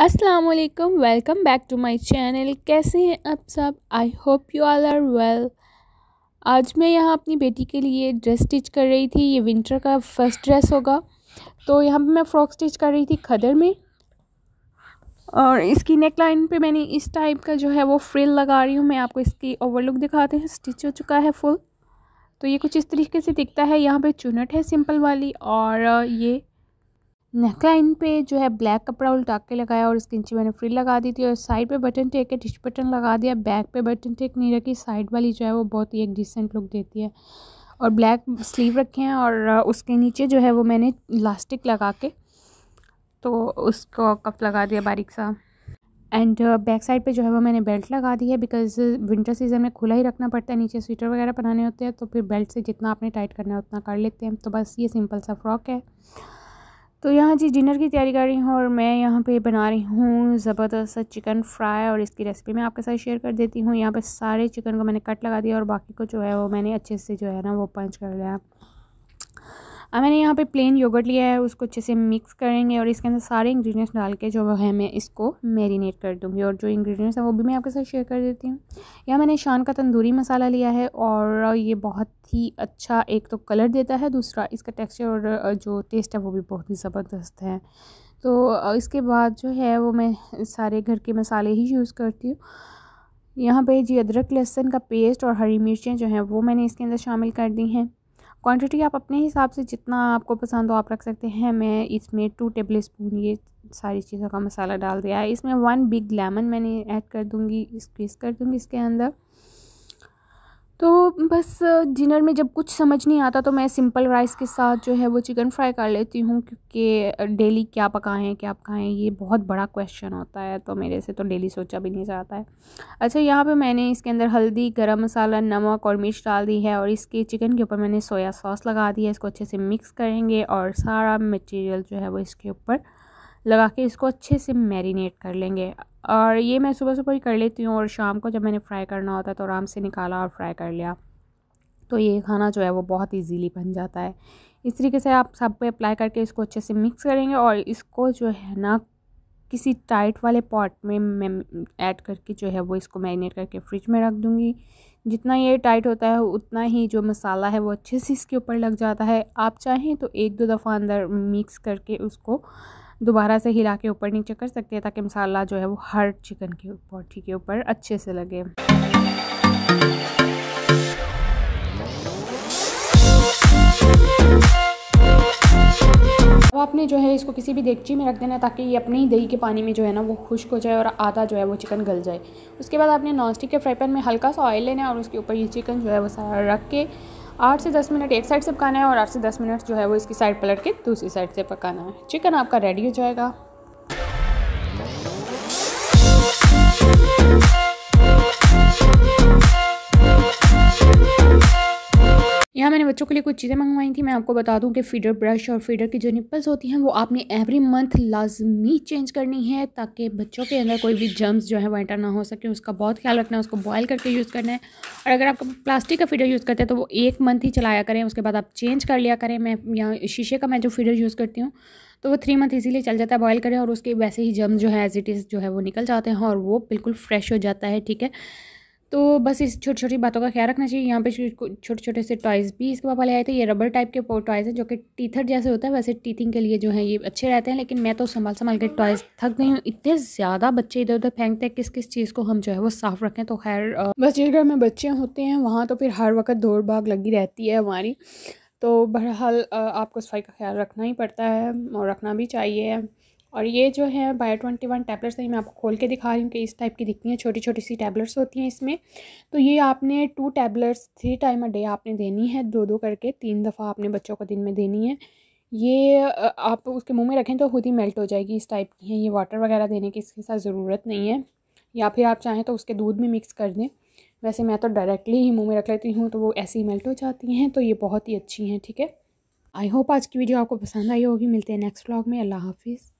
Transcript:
अस्सलाम वालेकुम welcome back to my channel कैसे हैं आप सब I hope you all are well आज मैं यहाँ अपनी बेटी के लिए ड्रेस स्टिच कर रही थी ये विंटर का फर्स्ट ड्रेस होगा तो यहाँ पे मैं फ़्रॉक स्टिच कर रही थी खदर में और इसकी नेक लाइन पर मैंने इस टाइप का जो है वो फ्रिल लगा रही हूँ मैं आपको इसकी ओवरलुक दिखाते हैं स्टिच हो चुका है फुल तो ये कुछ इस तरीके से दिखता है यहाँ पर चुनट है सिंपल वाली और ये नेकलाइन पे जो है ब्लैक कपड़ा उल्टा के लगाया और इसके नीचे मैंने फ्रिल लगा दी थी और साइड पे बटन टेक है टिश बटन लगा दिया बैक पे बटन टेक नहीं रखी साइड वाली जो है वो बहुत ही एक डिसेंट लुक देती है और ब्लैक स्लीव रखे हैं और उसके नीचे जो है वो मैंने लास्टिक लगा के तो उसको कप लगा दिया बारीक सा एंड बैक साइड पे जो है वो मैंने बेल्ट लगा दी है बिकॉज विंटर सीज़न में खुला ही रखना पड़ता है नीचे स्वेटर वगैरह बनाने होते हैं तो फिर बेल्ट से जितना आपने टाइट करना है उतना कर लेते हैं तो बस ये सिंपल सा फ्रॉक है तो यहाँ जी डिनर की तैयारी कर रही हूँ और मैं यहाँ पे बना रही हूँ ज़बरदस्त सा चिकन फ्राई और इसकी रेसिपी मैं आपके साथ शेयर कर देती हूँ यहाँ पे सारे चिकन को मैंने कट लगा दिया और बाकी को जो है वो मैंने अच्छे से जो है ना वो पंच कर लिया मैंने यहाँ पे प्लेन योगर्ट लिया है उसको अच्छे से मिक्स करेंगे और इसके अंदर सारे इंग्रेडिएंट्स डाल के जो है मैं इसको मैरिनेट कर दूँगी और जो इंग्रेडिएंट्स हैं वो भी मैं आपके साथ शेयर कर देती हूँ यहाँ मैंने शान का तंदूरी मसाला लिया है और ये बहुत ही अच्छा एक तो कलर देता है दूसरा इसका टेक्स्चर और जो टेस्ट है वो भी बहुत ही ज़बरदस्त है तो इसके बाद जो है वो मैं सारे घर के मसाले ही यूज़ करती हूँ यहाँ पे जी अदरक लहसुन का पेस्ट और हरी मिर्चें जो हैं वो मैंने इसके अंदर शामिल कर दी हैं क्वांटिटी आप अपने हिसाब से जितना आपको पसंद हो आप रख सकते हैं मैं इसमें टू टेबल स्पून ये सारी चीज़ों का मसाला डाल दिया है इसमें वन बिग लेमन मैंने ऐड कर दूँगी स्क्वीज़ कर दूँगी इसके अंदर तो बस डिनर में जब कुछ समझ नहीं आता तो मैं सिंपल राइस के साथ जो है वो चिकन फ्राई कर लेती हूँ क्योंकि डेली क्या पकाएं क्या पकाएं ये बहुत बड़ा क्वेश्चन होता है तो मेरे से तो डेली सोचा भी नहीं जाता है अच्छा यहाँ पे मैंने इसके अंदर हल्दी गरम मसाला नमक और मिर्च डाल दी है और इसके चिकन के ऊपर मैंने सोया सॉस लगा दी है इसको अच्छे से मिक्स करेंगे और सारा मटेरियल जो है वो इसके ऊपर लगा के इसको अच्छे से मैरिनेट कर लेंगे और ये मैं सुबह सुबह ही कर लेती हूँ और शाम को जब मैंने फ्राई करना होता है तो आराम से निकाला और फ्राई कर लिया तो ये खाना जो है वो बहुत इजीली बन जाता है इस तरीके से आप सब पे अप्लाई करके इसको अच्छे से मिक्स करेंगे और इसको जो है ना किसी टाइट वाले पॉट में मैं ऐड करके जो है वो इसको मैरिनेट करके फ्रिज में रख दूँगी जितना ये टाइट होता है उतना ही जो मसाला है वो अच्छे से इसके ऊपर लग जाता है आप चाहें तो एक दो दफ़ा अंदर मिक्स करके उसको दोबारा से हिला के ऊपर नीचे कर सकते हैं ताकि मसाला जो है वो हर चिकन के पौठी के ऊपर अच्छे से लगे अब आपने जो है इसको किसी भी देगची में रख देना है ताकि ये अपने ही दही के पानी में जो है ना वो खुश्क हो जाए और आधा जो है वो चिकन गल जाए उसके बाद आपने नॉनस्टिक के फ्राई पैन में हल्का सा ऑयल लेना है और उसके ऊपर ये चिकन जो है वो सारा रख के आठ से दस मिनट एक साइड से पकाना है और आठ से दस मिनट जो है वो इसकी साइड पलट के दूसरी साइड से पकाना है चिकन आपका रेडी हो जाएगा बच्चों के लिए कुछ चीज़ें मंगवाई थी मैं आपको बता दूं कि फीडर ब्रश और फीडर की जो निपल्स होती हैं वो आपने एवरी मंथ लाजमी चेंज करनी है ताकि बच्चों के अंदर कोई भी जर्म्स जो है वो एंटर ना हो सके उसका बहुत ख्याल रखना है उसको बॉयल करके यूज़ करना है और अगर आप प्लास्टिक का फीडर यूज़ करते हैं तो वो एक मंथ ही चलाया करें उसके बाद आप चेंज कर लिया करें मैं यहाँ शीशे का मैं जो फीडर यूज़ करती हूँ तो वो थ्री मंथ इजीली चल जाता है बॉयल करें और उसके वैसे ही जर्म जो है एज इट इज़ जो है वो निकल जाते हैं और वो बिल्कुल फ्रेश हो जाता है ठीक है तो बस इस छोटी छोटी बातों का ख्याल रखना चाहिए यहाँ पे छोटे छोटे से टॉयज़ भी इसके पापा ले आए थे ये रबर टाइप के टॉयज़ हैं जो कि टीथर जैसे होता है वैसे टीथिंग के लिए जो है ये अच्छे रहते हैं लेकिन मैं तो संभाल संभाल के टॉयज़ थक गई हूँ इतने ज़्यादा बच्चे इधर उधर फेंकते हैं किस किस चीज़ को हम जो है वो साफ़ रखें तो खैर बस जिस घर में बच्चे होते हैं वहाँ तो फिर हर वक्त दौड़ भाग लगी रहती है हमारी तो बहरहाल आपको सफाई का ख्याल रखना ही पड़ता है और रखना भी चाहिए और ये जो है बायो ट्वेंटी वन टैबलेट्स है तो मैं आपको खोल के दिखा रही हूँ कि इस टाइप की दिखती हैं छोटी छोटी सी टैबलेट्स होती हैं इसमें तो ये आपने two tablets three time a day आपने देनी है दो दो करके तीन दफ़ा आपने बच्चों को दिन में देनी है ये आप उसके मुंह में रखें तो खुद ही मेल्ट हो जाएगी इस टाइप की है ये वाटर वगैरह देने की इसके साथ ज़रूरत नहीं है या फिर आप चाहें तो उसके दूध में मिक्स कर दें वैसे मैं तो डायरेक्टली ही मुंह में रख लेती हूँ तो वो ऐसे ही मेल्ट हो जाती हैं तो ये बहुत ही अच्छी हैं ठीक है आई होप आज की वीडियो आपको पसंद आई होगी मिलते हैं नेक्स्ट व्लॉग में अल्लाह हाफिज़